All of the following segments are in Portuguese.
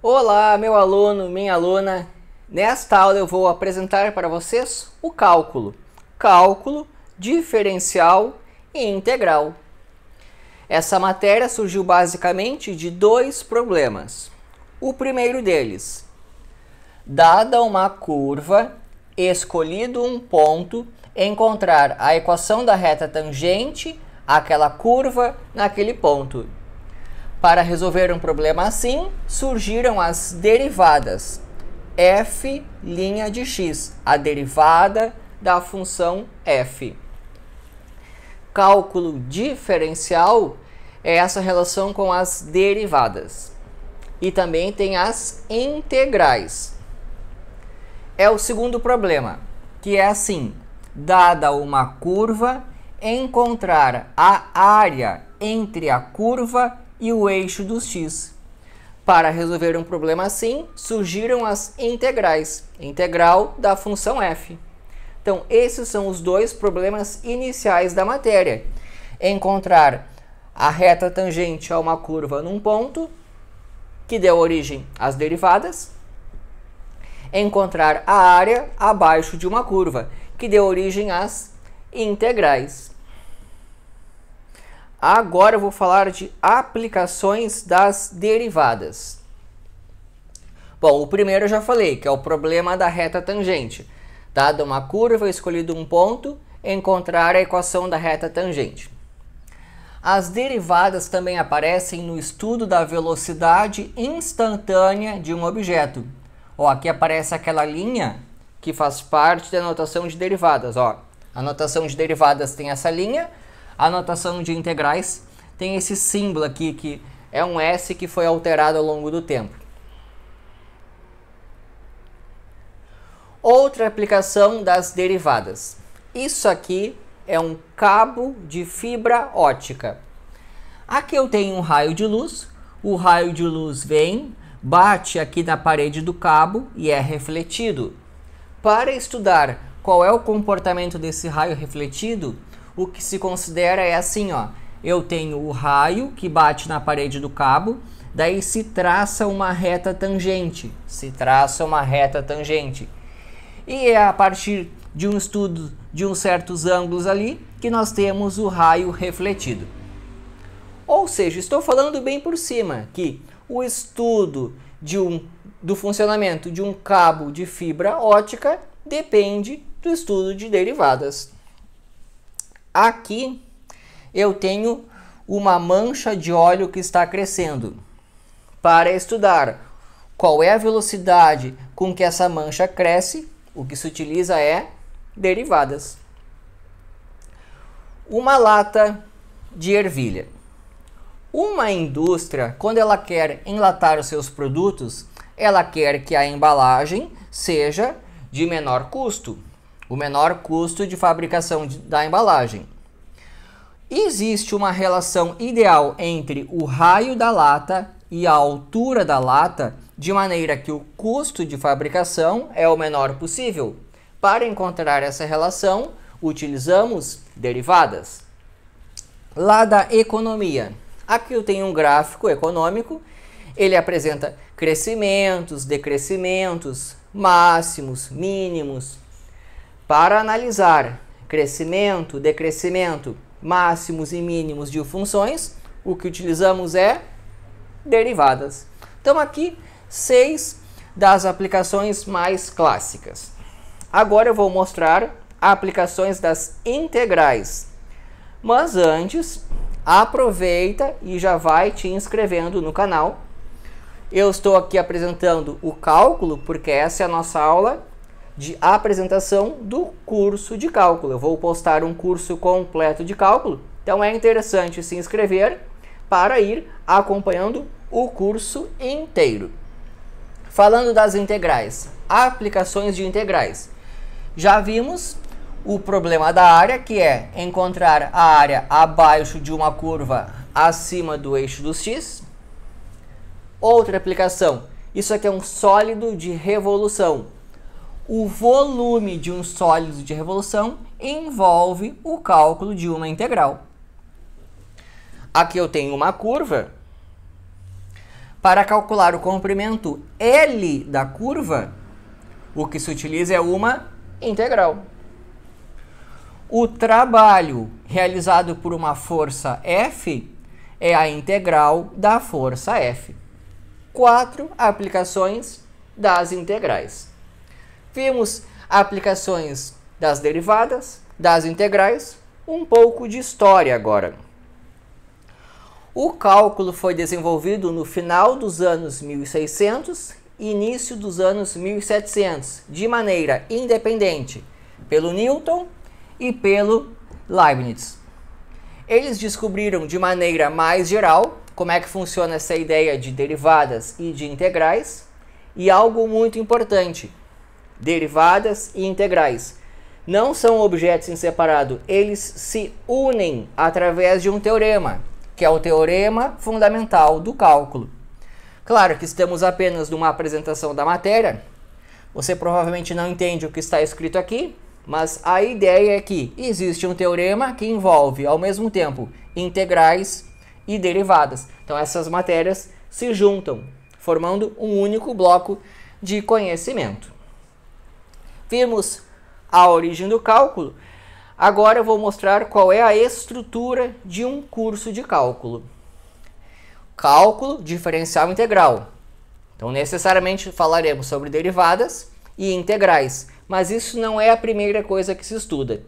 Olá, meu aluno, minha aluna. Nesta aula eu vou apresentar para vocês o cálculo. Cálculo, diferencial e integral. Essa matéria surgiu basicamente de dois problemas. O primeiro deles, dada uma curva, escolhido um ponto, encontrar a equação da reta tangente àquela curva naquele ponto. Para resolver um problema assim, surgiram as derivadas. f' de x, a derivada da função f. Cálculo diferencial é essa relação com as derivadas. E também tem as integrais. É o segundo problema, que é assim: dada uma curva, encontrar a área entre a curva e o eixo dos x. Para resolver um problema assim, surgiram as integrais, integral da função f. Então, esses são os dois problemas iniciais da matéria. Encontrar a reta tangente a uma curva num ponto, que deu origem às derivadas. Encontrar a área abaixo de uma curva, que deu origem às integrais. Agora eu vou falar de aplicações das derivadas. Bom, o primeiro eu já falei, que é o problema da reta tangente. Dada uma curva, escolhido um ponto, encontrar a equação da reta tangente. As derivadas também aparecem no estudo da velocidade instantânea de um objeto. Ó, aqui aparece aquela linha que faz parte da notação de derivadas. Ó. A notação de derivadas tem essa linha, a notação de integrais tem esse símbolo aqui que é um S que foi alterado ao longo do tempo. Outra aplicação das derivadas. Isso aqui é um cabo de fibra ótica. Aqui eu tenho um raio de luz. O raio de luz vem, bate aqui na parede do cabo e é refletido. Para estudar qual é o comportamento desse raio refletido, o que se considera é assim, ó. Eu tenho o raio que bate na parede do cabo, daí se traça uma reta tangente, se traça uma reta tangente. E é a partir de um estudo de uns certos ângulos ali que nós temos o raio refletido. Ou seja, estou falando bem por cima que o estudo de um, do funcionamento de um cabo de fibra ótica depende do estudo de derivadas. Aqui eu tenho uma mancha de óleo que está crescendo. Para estudar qual é a velocidade com que essa mancha cresce, o que se utiliza é derivadas. Uma lata de ervilha. Uma indústria, quando ela quer enlatar os seus produtos, ela quer que a embalagem seja de menor custo o menor custo de fabricação de, da embalagem. Existe uma relação ideal entre o raio da lata e a altura da lata, de maneira que o custo de fabricação é o menor possível. Para encontrar essa relação, utilizamos derivadas. Lá da economia. Aqui eu tenho um gráfico econômico. Ele apresenta crescimentos, decrescimentos, máximos, mínimos, para analisar crescimento, decrescimento, máximos e mínimos de funções, o que utilizamos é derivadas. Então aqui seis das aplicações mais clássicas. Agora eu vou mostrar aplicações das integrais. Mas antes, aproveita e já vai te inscrevendo no canal. Eu estou aqui apresentando o cálculo, porque essa é a nossa aula de apresentação do curso de cálculo. Eu vou postar um curso completo de cálculo, então é interessante se inscrever para ir acompanhando o curso inteiro. Falando das integrais, aplicações de integrais. Já vimos o problema da área, que é encontrar a área abaixo de uma curva acima do eixo do x. Outra aplicação, isso aqui é um sólido de revolução o volume de um sólido de revolução envolve o cálculo de uma integral. Aqui eu tenho uma curva. Para calcular o comprimento L da curva, o que se utiliza é uma integral. O trabalho realizado por uma força F é a integral da força F. Quatro aplicações das integrais. Vimos aplicações das derivadas, das integrais, um pouco de história agora. O cálculo foi desenvolvido no final dos anos 1600 e início dos anos 1700, de maneira independente, pelo Newton e pelo Leibniz. Eles descobriram de maneira mais geral como é que funciona essa ideia de derivadas e de integrais, e algo muito importante, derivadas e integrais. Não são objetos em separado, eles se unem através de um teorema, que é o teorema fundamental do cálculo. Claro que estamos apenas numa apresentação da matéria, você provavelmente não entende o que está escrito aqui, mas a ideia é que existe um teorema que envolve, ao mesmo tempo, integrais e derivadas. Então, essas matérias se juntam, formando um único bloco de conhecimento. Vimos a origem do cálculo. Agora eu vou mostrar qual é a estrutura de um curso de cálculo. Cálculo diferencial integral. Então, necessariamente falaremos sobre derivadas e integrais, mas isso não é a primeira coisa que se estuda.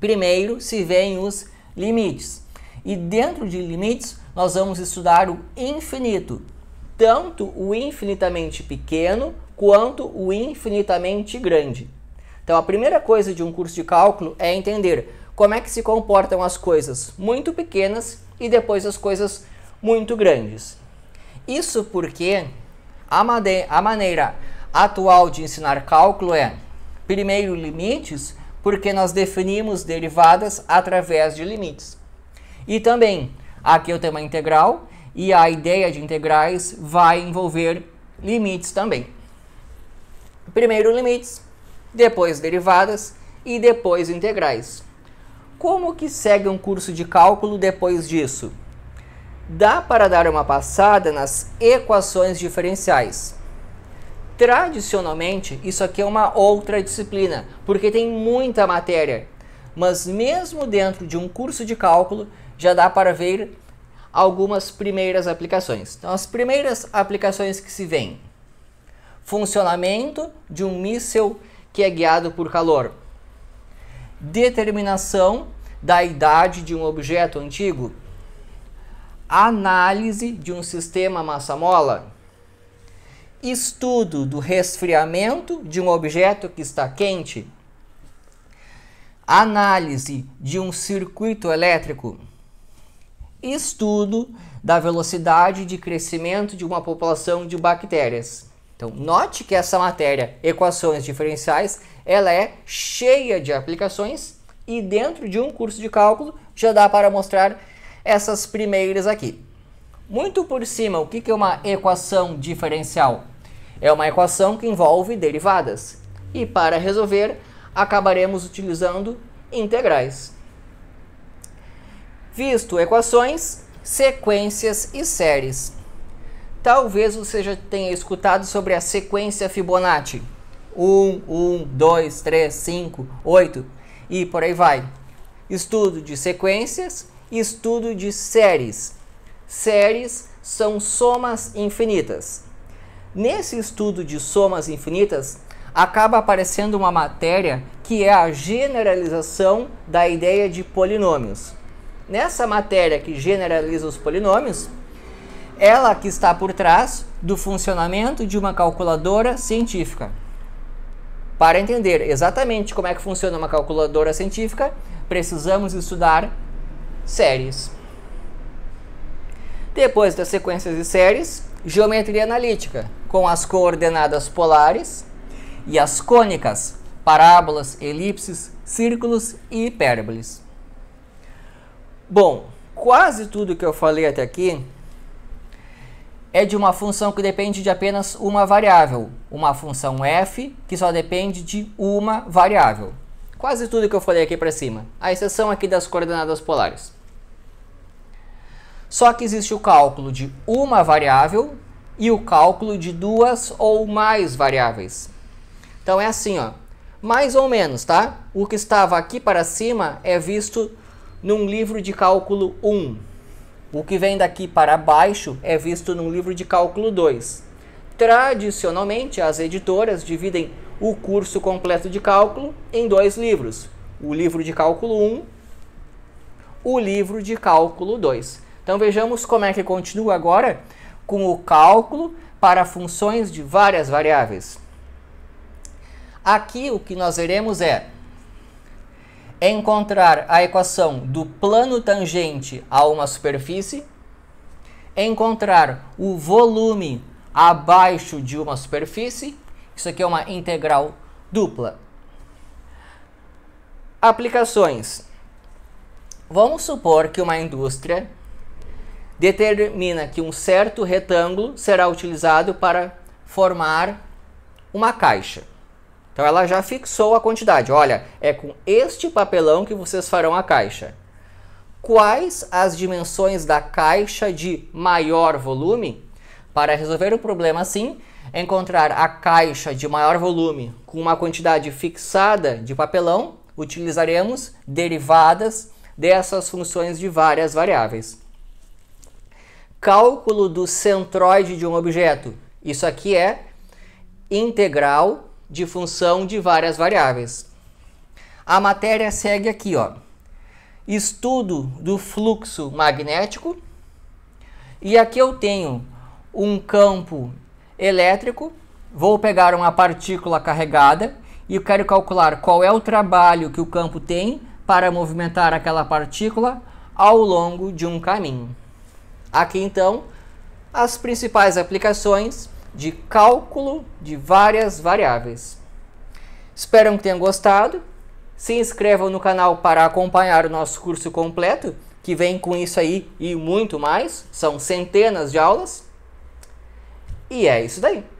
Primeiro se vêem os limites. E dentro de limites, nós vamos estudar o infinito, tanto o infinitamente pequeno quanto o infinitamente grande. Então, a primeira coisa de um curso de cálculo é entender como é que se comportam as coisas muito pequenas e depois as coisas muito grandes. Isso porque a, a maneira atual de ensinar cálculo é, primeiro, limites, porque nós definimos derivadas através de limites. E também, aqui eu tenho uma integral e a ideia de integrais vai envolver limites também. Primeiro limites, depois derivadas e depois integrais. Como que segue um curso de cálculo depois disso? Dá para dar uma passada nas equações diferenciais. Tradicionalmente, isso aqui é uma outra disciplina, porque tem muita matéria. Mas mesmo dentro de um curso de cálculo, já dá para ver algumas primeiras aplicações. Então, as primeiras aplicações que se vêm funcionamento de um míssil que é guiado por calor. Determinação da idade de um objeto antigo. Análise de um sistema massa-mola. Estudo do resfriamento de um objeto que está quente. Análise de um circuito elétrico. Estudo da velocidade de crescimento de uma população de bactérias. Então, note que essa matéria, equações diferenciais, ela é cheia de aplicações e dentro de um curso de cálculo já dá para mostrar essas primeiras aqui. Muito por cima, o que é uma equação diferencial? É uma equação que envolve derivadas. E para resolver, acabaremos utilizando integrais. Visto equações, sequências e séries. Talvez você já tenha escutado sobre a sequência Fibonacci. 1, 1, 2, 3, 5, 8 e por aí vai. Estudo de sequências, estudo de séries. Séries são somas infinitas. Nesse estudo de somas infinitas, acaba aparecendo uma matéria que é a generalização da ideia de polinômios. Nessa matéria que generaliza os polinômios, ela que está por trás do funcionamento de uma calculadora científica. Para entender exatamente como é que funciona uma calculadora científica, precisamos estudar séries. Depois das sequências de séries, geometria analítica, com as coordenadas polares e as cônicas, parábolas, elipses, círculos e hipérboles. Bom, quase tudo que eu falei até aqui é de uma função que depende de apenas uma variável, uma função f que só depende de uma variável. Quase tudo que eu falei aqui para cima, a exceção aqui das coordenadas polares. Só que existe o cálculo de uma variável e o cálculo de duas ou mais variáveis. Então é assim, ó, mais ou menos, tá? O que estava aqui para cima é visto num livro de cálculo 1. O que vem daqui para baixo é visto no livro de cálculo 2. Tradicionalmente, as editoras dividem o curso completo de cálculo em dois livros: o livro de cálculo 1, o livro de cálculo 2. Então vejamos como é que continua agora com o cálculo para funções de várias variáveis. Aqui o que nós veremos é encontrar a equação do plano tangente a uma superfície, encontrar o volume abaixo de uma superfície, isso aqui é uma integral dupla. Aplicações. Vamos supor que uma indústria determina que um certo retângulo será utilizado para formar uma caixa. Então ela já fixou a quantidade. Olha, é com este papelão que vocês farão a caixa. Quais as dimensões da caixa de maior volume? Para resolver o problema assim, encontrar a caixa de maior volume com uma quantidade fixada de papelão, utilizaremos derivadas dessas funções de várias variáveis. Cálculo do centroide de um objeto. Isso aqui é integral de função de várias variáveis. A matéria segue aqui, ó. Estudo do fluxo magnético. E aqui eu tenho um campo elétrico. Vou pegar uma partícula carregada e eu quero calcular qual é o trabalho que o campo tem para movimentar aquela partícula ao longo de um caminho. Aqui então as principais aplicações de cálculo de várias variáveis. Espero que tenham gostado. Se inscrevam no canal para acompanhar o nosso curso completo, que vem com isso aí e muito mais. São centenas de aulas. E é isso daí.